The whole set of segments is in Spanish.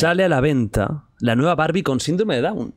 Sale a la venta la nueva Barbie con síndrome de Down.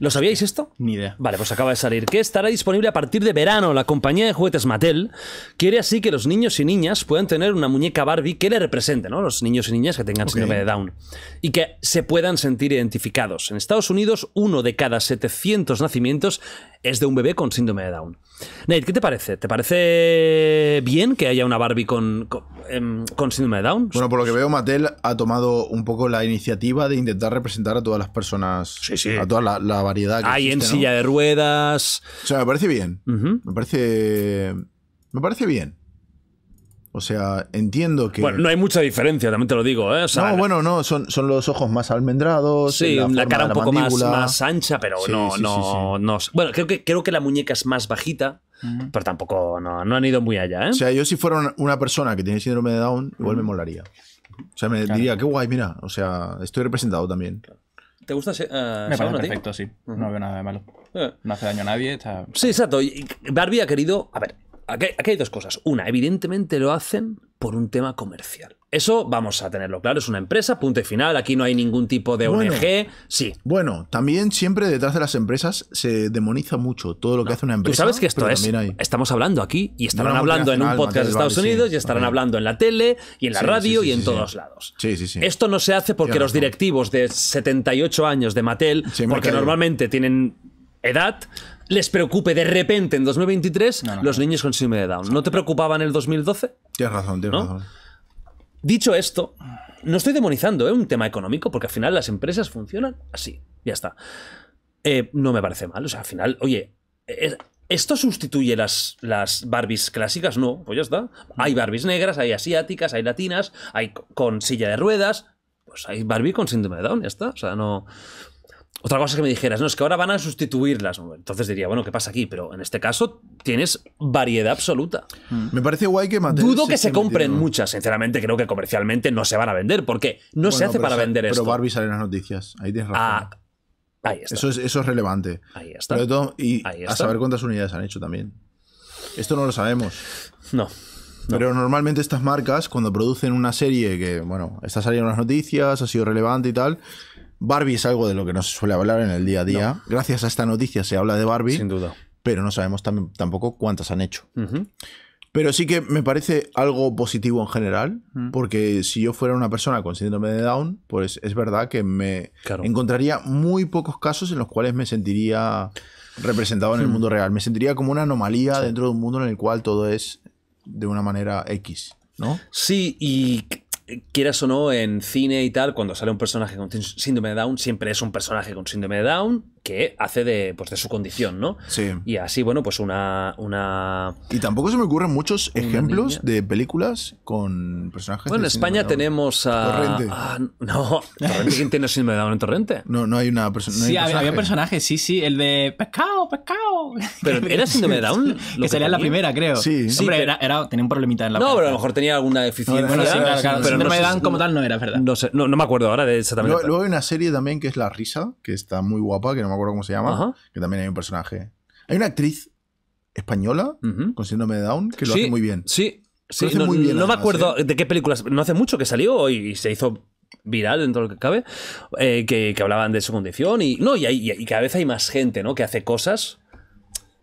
¿Lo sabíais esto? Ni idea. Vale, pues acaba de salir. Que estará disponible a partir de verano. La compañía de juguetes Mattel quiere así que los niños y niñas puedan tener una muñeca Barbie que le represente, ¿no? Los niños y niñas que tengan síndrome de Down. Y que se puedan sentir identificados. En Estados Unidos, uno de cada 700 nacimientos es de un bebé con síndrome de Down. Nate, ¿qué te parece? ¿Te parece bien que haya una Barbie con Em, con síndrome de Down. Bueno, por lo que veo, Mattel ha tomado un poco la iniciativa de intentar representar a todas las personas, a toda la, variedad que Hay en silla de ruedas. O sea, me parece bien. Me parece. Me parece bien. O sea, entiendo que. Bueno, no hay mucha diferencia, también te lo digo, ¿eh? no, bueno, no, son, los ojos más almendrados. Sí, la, cara un poco más, ancha, pero no, Bueno, creo que, creo que la muñeca es más bajita pero tampoco no, han ido muy allá. ¿eh? O sea, yo si fuera una persona que tiene síndrome de Down, igual me molaría. O sea, me diría, qué guay, mira, o sea, estoy representado también. ¿Te gusta ese, eh, Me parece perfecto, sí. No veo nada de malo. Eh. No hace daño a nadie. Sí, exacto. Barbie ha querido. A ver, aquí, hay dos cosas. Una, evidentemente lo hacen por un tema comercial. Eso vamos a tenerlo claro, es una empresa, punto y final, aquí no hay ningún tipo de ONG, sí. Bueno, también siempre detrás de las empresas se demoniza mucho todo lo que hace una empresa. Tú sabes que esto es, estamos hablando aquí y estarán hablando en un podcast de Estados Unidos y estarán hablando en la tele y en la radio y en todos lados. Sí, sí, sí. Esto no se hace porque los directivos de 78 años de Mattel, porque normalmente tienen edad, les preocupe de repente en 2023 los niños con síndrome de Down. ¿No te preocupaban en el 2012? Tienes razón, tienes razón. Dicho esto, no estoy demonizando, ¿eh? un tema económico, porque al final las empresas funcionan así. Ya está. Eh, no me parece mal. O sea, al final, oye, eh, ¿Esto sustituye las, las Barbies clásicas? No, pues ya está. Hay Barbies negras, hay asiáticas, hay latinas, hay con silla de ruedas. Pues hay Barbie con síndrome de Down, ya está. O sea, no. Otra cosa es que me dijeras, no, es que ahora van a sustituirlas. Entonces diría, bueno, ¿qué pasa aquí? Pero en este caso tienes variedad absoluta. Mm. Me parece guay que Mattel Dudo que se compren muchas, sinceramente, creo que comercialmente no se van a vender, porque no se hace para vender esto. Pero Barbie sale en las noticias, ahí tienes razón. Ah, ahí está. Eso es, relevante. Ahí está. y a saber cuántas unidades han hecho también. Esto no lo sabemos. No. Pero normalmente estas marcas, cuando producen una serie que, bueno, está saliendo en las noticias, ha sido relevante y tal, Barbie es algo de lo que no se suele hablar en el día a día. Gracias a esta noticia se habla de Barbie. Sin duda. Pero no sabemos tampoco cuántas han hecho. Pero sí que me parece algo positivo en general, mm. porque si yo fuera una persona con síndrome de Down, pues es verdad que me encontraría muy pocos casos en los cuales me sentiría representado en el mm. mundo real. Me sentiría como una anomalía dentro de un mundo en el cual todo es de una manera X, ¿no? Sí, y quieras o no, en cine y tal, cuando sale un personaje con síndrome de Down, siempre es un personaje con síndrome de Down, que hace de, pues de su condición, ¿no? Sí. Y así, bueno, pues una. y tampoco se me ocurren muchos ejemplos de películas con personajes. Bueno, en España tenemos a. Torrente. no, Torrente, tiene síndrome de Down en Torrente? No, no hay una persona. No sí, personaje. había, personaje. sí, sí, el de pescado, pescado. Pero era síndrome de Down. que, sería en la primera, creo. Sí, sí. Hombre, era, tenía un problemita en la No, pero a lo mejor tenía alguna deficiencia. sí, Pero síndrome de Down como tal no era, ¿verdad? No sé, no, me acuerdo ahora de exactamente. Luego, luego hay una serie también que es La Risa, que está muy guapa, que no me acuerdo cómo se llama, que también hay un personaje. Hay una actriz española con síndrome de Down que lo hace muy bien. Sí, sí. No, muy bien, no me acuerdo ¿eh? de qué películas. No hace mucho que salió y se hizo viral dentro de lo que cabe, eh, que, que, hablaban de su condición y no y, cada vez hay más gente ¿no? que hace cosas.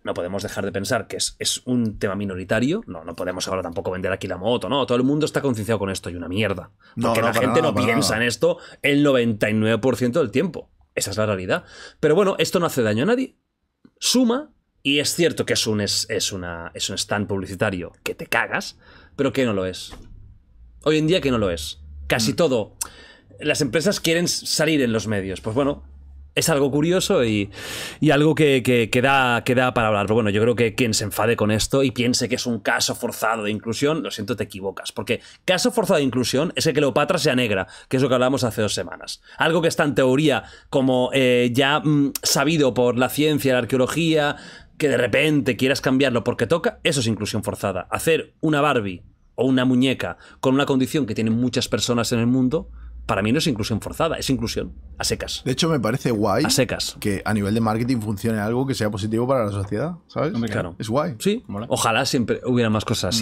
No podemos dejar de pensar que es, es un tema minoritario. No, no podemos ahora tampoco vender aquí la moto, ¿no? Todo el mundo está concienciado con esto y una mierda. Porque la gente no piensa en esto el 99% del tiempo. Esa es la realidad. Pero bueno, esto no hace daño a nadie. Suma, y es cierto que es un, es, una, es un stand publicitario que te cagas, pero que no lo es. Hoy en día que no lo es. Casi mm. todo. Las empresas quieren salir en los medios. Pues bueno, es algo curioso y, algo que, da, para hablar. Pero bueno, yo creo que quien se enfade con esto y piense que es un caso forzado de inclusión, lo siento, te equivocas. Porque caso forzado de inclusión es que Cleopatra sea negra, que es lo que hablamos hace dos semanas. Algo que está en teoría como eh, ya mm, sabido por la ciencia, la arqueología, que de repente quieras cambiarlo porque toca, eso es inclusión forzada. Hacer una Barbie o una muñeca con una condición que tienen muchas personas en el mundo, para mí no es inclusión forzada, es inclusión a secas. De hecho, me parece guay secas. que a nivel de marketing funcione algo que sea positivo para la sociedad, ¿sabes? Es guay. Sí, ojalá siempre hubiera más cosas así.